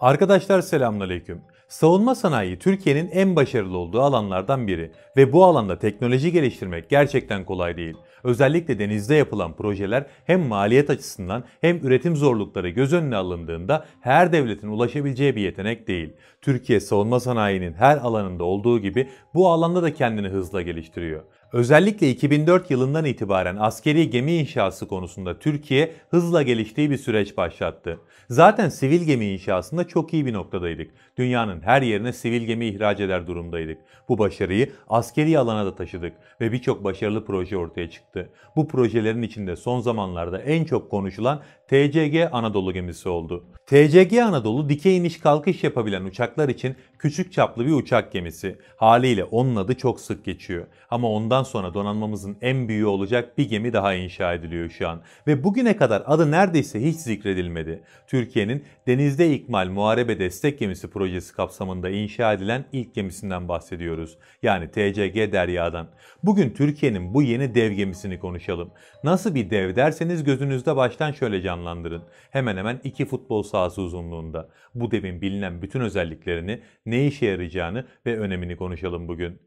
Arkadaşlar selamünaleyküm. Savunma sanayi Türkiye'nin en başarılı olduğu alanlardan biri ve bu alanda teknoloji geliştirmek gerçekten kolay değil. Özellikle denizde yapılan projeler hem maliyet açısından hem üretim zorlukları göz önüne alındığında her devletin ulaşabileceği bir yetenek değil. Türkiye savunma sanayinin her alanında olduğu gibi bu alanda da kendini hızla geliştiriyor. Özellikle 2004 yılından itibaren askeri gemi inşası konusunda Türkiye hızla geliştiği bir süreç başlattı. Zaten sivil gemi inşasında çok iyi bir noktadaydık. Dünyanın her yerine sivil gemi ihraç eder durumdaydık. Bu başarıyı askeri alana da taşıdık ve birçok başarılı proje ortaya çıktı. Bu projelerin içinde son zamanlarda en çok konuşulan TCG Anadolu gemisi oldu. TCG Anadolu dikey iniş kalkış yapabilen uçaklar için Küçük çaplı bir uçak gemisi. Haliyle onun adı çok sık geçiyor. Ama ondan sonra donanmamızın en büyüğü olacak bir gemi daha inşa ediliyor şu an. Ve bugüne kadar adı neredeyse hiç zikredilmedi. Türkiye'nin denizde ikmal muharebe destek gemisi projesi kapsamında inşa edilen ilk gemisinden bahsediyoruz. Yani TCG Derya'dan. Bugün Türkiye'nin bu yeni dev gemisini konuşalım. Nasıl bir dev derseniz gözünüzde baştan şöyle canlandırın. Hemen hemen iki futbol sahası uzunluğunda. Bu devin bilinen bütün özelliklerini ne işe yarayacağını ve önemini konuşalım bugün.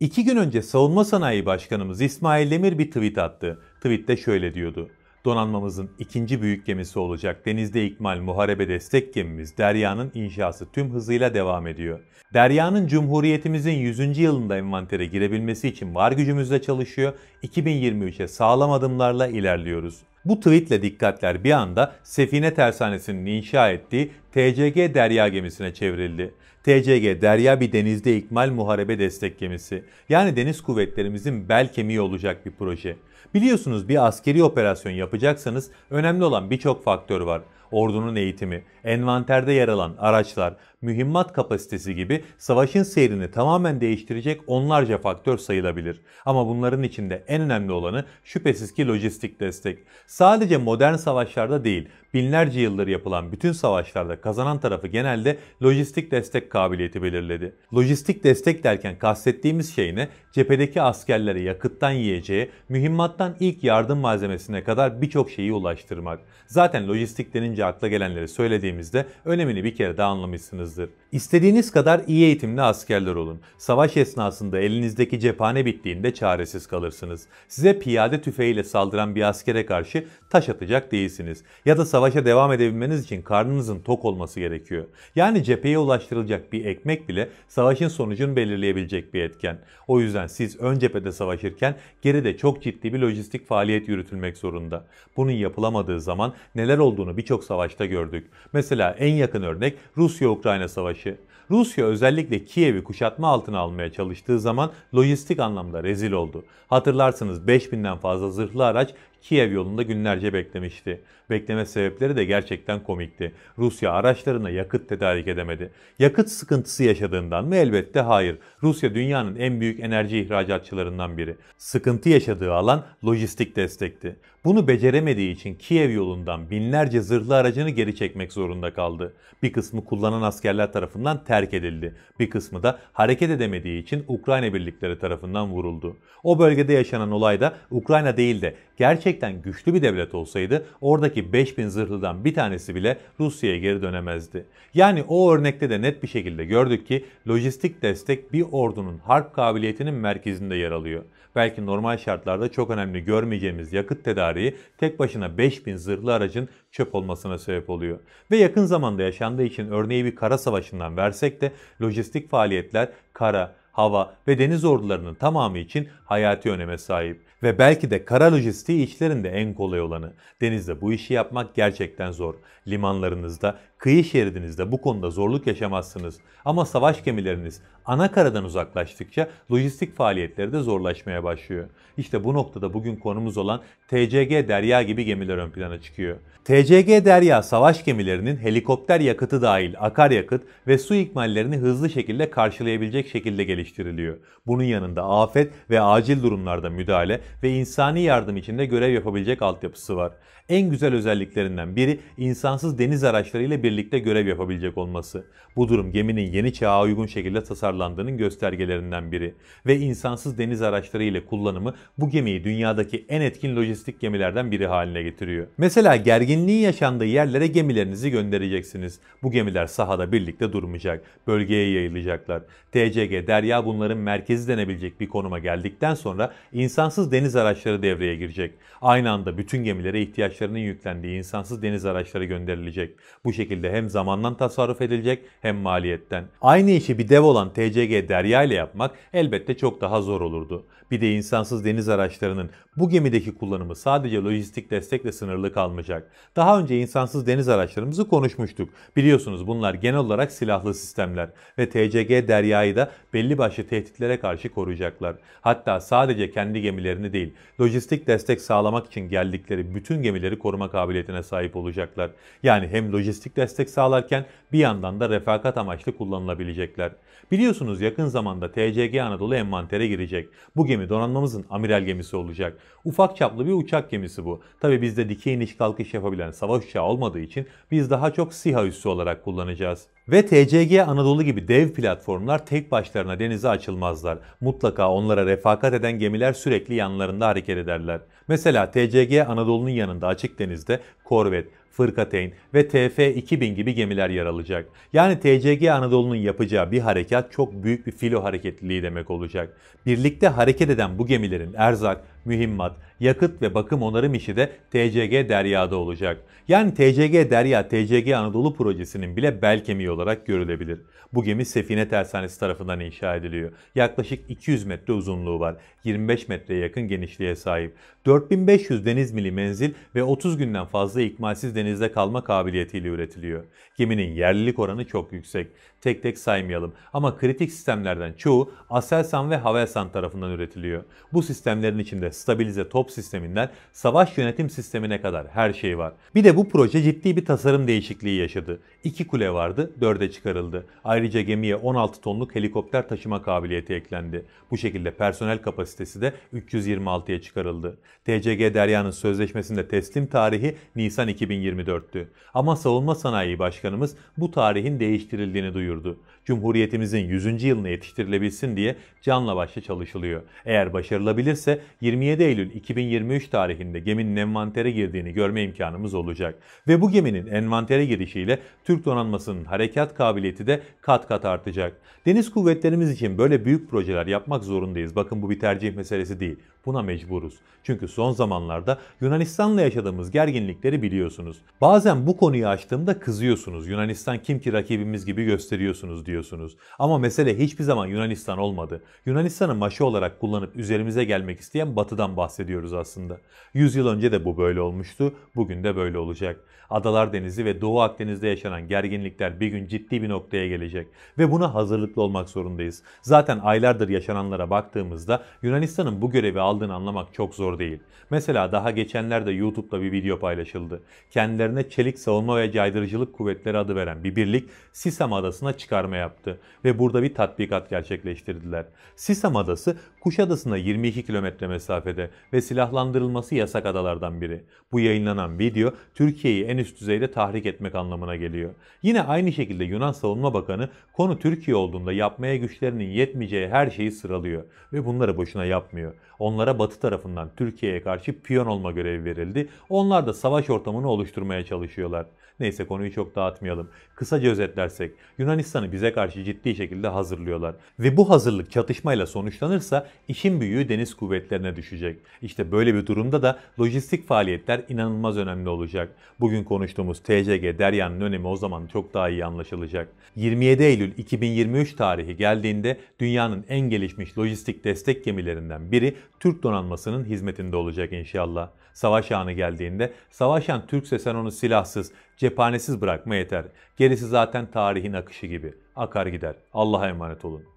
İki gün önce Savunma Sanayi Başkanımız İsmail Demir bir tweet attı. Tweette şöyle diyordu. Donanmamızın ikinci büyük gemisi olacak Denizde ikmal, Muharebe Destek Gemimiz Derya'nın inşası tüm hızıyla devam ediyor. Derya'nın Cumhuriyetimizin 100. yılında envantere girebilmesi için var gücümüzle çalışıyor, 2023'e sağlam adımlarla ilerliyoruz. Bu tweetle dikkatler bir anda Sefine Tersanesi'nin inşa ettiği TCG derya gemisine çevrildi. TCG derya bir denizde ikmal muharebe destek gemisi. Yani deniz kuvvetlerimizin bel kemiği olacak bir proje. Biliyorsunuz bir askeri operasyon yapacaksanız önemli olan birçok faktör var ordunun eğitimi, envanterde yer alan araçlar, mühimmat kapasitesi gibi savaşın seyrini tamamen değiştirecek onlarca faktör sayılabilir. Ama bunların içinde en önemli olanı şüphesiz ki lojistik destek. Sadece modern savaşlarda değil, binlerce yıldır yapılan bütün savaşlarda kazanan tarafı genelde lojistik destek kabiliyeti belirledi. Lojistik destek derken kastettiğimiz şey ne? Cephedeki askerlere yakıttan yiyeceğe, mühimmattan ilk yardım malzemesine kadar birçok şeyi ulaştırmak. Zaten lojistik denince akla gelenleri söylediğimizde önemini bir kere daha anlamışsınız alacaksınızdır. İstediğiniz kadar iyi eğitimli askerler olun. Savaş esnasında elinizdeki cephane bittiğinde çaresiz kalırsınız. Size piyade tüfeğiyle saldıran bir askere karşı taş atacak değilsiniz. Ya da savaşa devam edebilmeniz için karnınızın tok olması gerekiyor. Yani cepheye ulaştırılacak bir ekmek bile savaşın sonucunu belirleyebilecek bir etken. O yüzden siz ön cephede savaşırken geride çok ciddi bir lojistik faaliyet yürütülmek zorunda. Bunun yapılamadığı zaman neler olduğunu birçok savaşta gördük. Mesela en yakın örnek Rusya-Ukrayna Ukrayna Savaşı, Rusya özellikle Kiev'i kuşatma altına almaya çalıştığı zaman lojistik anlamda rezil oldu. Hatırlarsınız 5000'den fazla zırhlı araç Kiev yolunda günlerce beklemişti. Bekleme sebepleri de gerçekten komikti. Rusya araçlarına yakıt tedarik edemedi. Yakıt sıkıntısı yaşadığından mı? Elbette hayır. Rusya dünyanın en büyük enerji ihracatçılarından biri. Sıkıntı yaşadığı alan lojistik destekti. Bunu beceremediği için Kiev yolundan binlerce zırhlı aracını geri çekmek zorunda kaldı. Bir kısmı kullanan askerler tarafından terk edildi. Bir kısmı da hareket edemediği için Ukrayna birlikleri tarafından vuruldu. O bölgede yaşanan olay da Ukrayna değil de gerçekten güçlü bir devlet olsaydı oradaki 5000 zırhlıdan bir tanesi bile Rusya'ya geri dönemezdi. Yani o örnekte de net bir şekilde gördük ki lojistik destek bir ordunun harp kabiliyetinin merkezinde yer alıyor. Belki normal şartlarda çok önemli görmeyeceğimiz yakıt tedariği tek başına 5000 zırhlı aracın çöp olmasına sebep oluyor. Ve yakın zamanda yaşandığı için örneği bir kara savaşından versek de lojistik faaliyetler kara, hava ve deniz ordularının tamamı için hayati öneme sahip ve belki de kara lojistiği içlerinde en kolay olanı. Denizde bu işi yapmak gerçekten zor. Limanlarınızda, kıyı şeridinizde bu konuda zorluk yaşamazsınız. Ama savaş gemileriniz ana karadan uzaklaştıkça lojistik faaliyetleri de zorlaşmaya başlıyor. İşte bu noktada bugün konumuz olan TCG Derya gibi gemiler ön plana çıkıyor. TCG Derya savaş gemilerinin helikopter yakıtı dahil akaryakıt ve su ikmallerini hızlı şekilde karşılayabilecek şekilde geliştirilmiştir gerçekleştiriliyor. Bunun yanında afet ve acil durumlarda müdahale ve insani yardım içinde görev yapabilecek altyapısı var. En güzel özelliklerinden biri insansız deniz araçlarıyla birlikte görev yapabilecek olması. Bu durum geminin yeni çağa uygun şekilde tasarlandığının göstergelerinden biri. Ve insansız deniz araçları ile kullanımı bu gemiyi dünyadaki en etkin lojistik gemilerden biri haline getiriyor. Mesela gerginliğin yaşandığı yerlere gemilerinizi göndereceksiniz. Bu gemiler sahada birlikte durmayacak, bölgeye yayılacaklar. TCG Derya bunların merkezi denebilecek bir konuma geldikten sonra insansız deniz araçları devreye girecek. Aynı anda bütün gemilere ihtiyaç araçlarının yüklendiği insansız deniz araçları gönderilecek. Bu şekilde hem zamandan tasarruf edilecek hem maliyetten. Aynı işi bir dev olan TCG Derya ile yapmak elbette çok daha zor olurdu bir de insansız deniz araçlarının bu gemideki kullanımı sadece lojistik destekle sınırlı kalmayacak. Daha önce insansız deniz araçlarımızı konuşmuştuk. Biliyorsunuz bunlar genel olarak silahlı sistemler ve TCG deryayı da belli başlı tehditlere karşı koruyacaklar. Hatta sadece kendi gemilerini değil, lojistik destek sağlamak için geldikleri bütün gemileri koruma kabiliyetine sahip olacaklar. Yani hem lojistik destek sağlarken bir yandan da refakat amaçlı kullanılabilecekler. Biliyorsunuz yakın zamanda TCG Anadolu envantere girecek. Bu gemi gemi donanmamızın amiral gemisi olacak. Ufak çaplı bir uçak gemisi bu. Tabi bizde dikey iniş kalkış yapabilen savaş uçağı olmadığı için biz daha çok SİHA üssü olarak kullanacağız. Ve TCG Anadolu gibi dev platformlar tek başlarına denize açılmazlar. Mutlaka onlara refakat eden gemiler sürekli yanlarında hareket ederler. Mesela TCG Anadolu'nun yanında açık denizde korvet, Fırkateyn ve TF-2000 gibi gemiler yer alacak. Yani TCG Anadolu'nun yapacağı bir harekat çok büyük bir filo hareketliliği demek olacak. Birlikte hareket eden bu gemilerin erzak, mühimmat, yakıt ve bakım onarım işi de TCG Derya'da olacak. Yani TCG Derya, TCG Anadolu projesinin bile bel kemiği olarak görülebilir. Bu gemi Sefine Tersanesi tarafından inşa ediliyor. Yaklaşık 200 metre uzunluğu var. 25 metreye yakın genişliğe sahip. 4500 deniz mili menzil ve 30 günden fazla ikmalsiz denizde kalma kabiliyetiyle üretiliyor. Geminin yerlilik oranı çok yüksek tek tek saymayalım. Ama kritik sistemlerden çoğu Aselsan ve Havelsan tarafından üretiliyor. Bu sistemlerin içinde stabilize top sisteminden savaş yönetim sistemine kadar her şey var. Bir de bu proje ciddi bir tasarım değişikliği yaşadı. İki kule vardı, dörde çıkarıldı. Ayrıca gemiye 16 tonluk helikopter taşıma kabiliyeti eklendi. Bu şekilde personel kapasitesi de 326'ya çıkarıldı. TCG Derya'nın sözleşmesinde teslim tarihi Nisan 2024'tü. Ama Savunma Sanayi Başkanımız bu tarihin değiştirildiğini duyurdu duyurdu. Cumhuriyetimizin 100. Yılı'nı yetiştirilebilsin diye canla başla çalışılıyor. Eğer başarılabilirse 27 Eylül 2023 tarihinde geminin envantere girdiğini görme imkanımız olacak. Ve bu geminin envantere girişiyle Türk donanmasının harekat kabiliyeti de kat kat artacak. Deniz kuvvetlerimiz için böyle büyük projeler yapmak zorundayız. Bakın bu bir tercih meselesi değil. Buna mecburuz. Çünkü son zamanlarda Yunanistan'la yaşadığımız gerginlikleri biliyorsunuz. Bazen bu konuyu açtığımda kızıyorsunuz. Yunanistan kim ki rakibimiz gibi gösteriyorsunuz diyorsunuz. Ama mesele hiçbir zaman Yunanistan olmadı. Yunanistan'ı maşa olarak kullanıp üzerimize gelmek isteyen Batı'dan bahsediyoruz aslında. 100 yıl önce de bu böyle olmuştu. Bugün de böyle olacak. Adalar Denizi ve Doğu Akdeniz'de yaşanan gerginlikler bir gün ciddi bir noktaya gelecek ve buna hazırlıklı olmak zorundayız. Zaten aylardır yaşananlara baktığımızda Yunanistan'ın bu görevi aldığı aldığını anlamak çok zor değil. Mesela daha geçenlerde YouTube'da bir video paylaşıldı. Kendilerine Çelik Savunma ve Caydırıcılık Kuvvetleri adı veren bir birlik Sisam Adası'na çıkarma yaptı ve burada bir tatbikat gerçekleştirdiler. Sisam Adası Kuşadası'na 22 kilometre mesafede ve silahlandırılması yasak adalardan biri. Bu yayınlanan video Türkiye'yi en üst düzeyde tahrik etmek anlamına geliyor. Yine aynı şekilde Yunan Savunma Bakanı konu Türkiye olduğunda yapmaya güçlerinin yetmeyeceği her şeyi sıralıyor ve bunları boşuna yapmıyor. Onlara onlara Batı tarafından Türkiye'ye karşı piyon olma görevi verildi. Onlar da savaş ortamını oluşturmaya çalışıyorlar. Neyse konuyu çok dağıtmayalım. Kısaca özetlersek Yunanistan'ı bize karşı ciddi şekilde hazırlıyorlar. Ve bu hazırlık çatışmayla sonuçlanırsa işin büyüğü deniz kuvvetlerine düşecek. İşte böyle bir durumda da lojistik faaliyetler inanılmaz önemli olacak. Bugün konuştuğumuz TCG Deryan'ın önemi o zaman çok daha iyi anlaşılacak. 27 Eylül 2023 tarihi geldiğinde dünyanın en gelişmiş lojistik destek gemilerinden biri Türk donanmasının hizmetinde olacak inşallah. Savaş anı geldiğinde savaşan Türkse sen onu silahsız, cephanesiz bırakma yeter. Gerisi zaten tarihin akışı gibi. Akar gider. Allah'a emanet olun.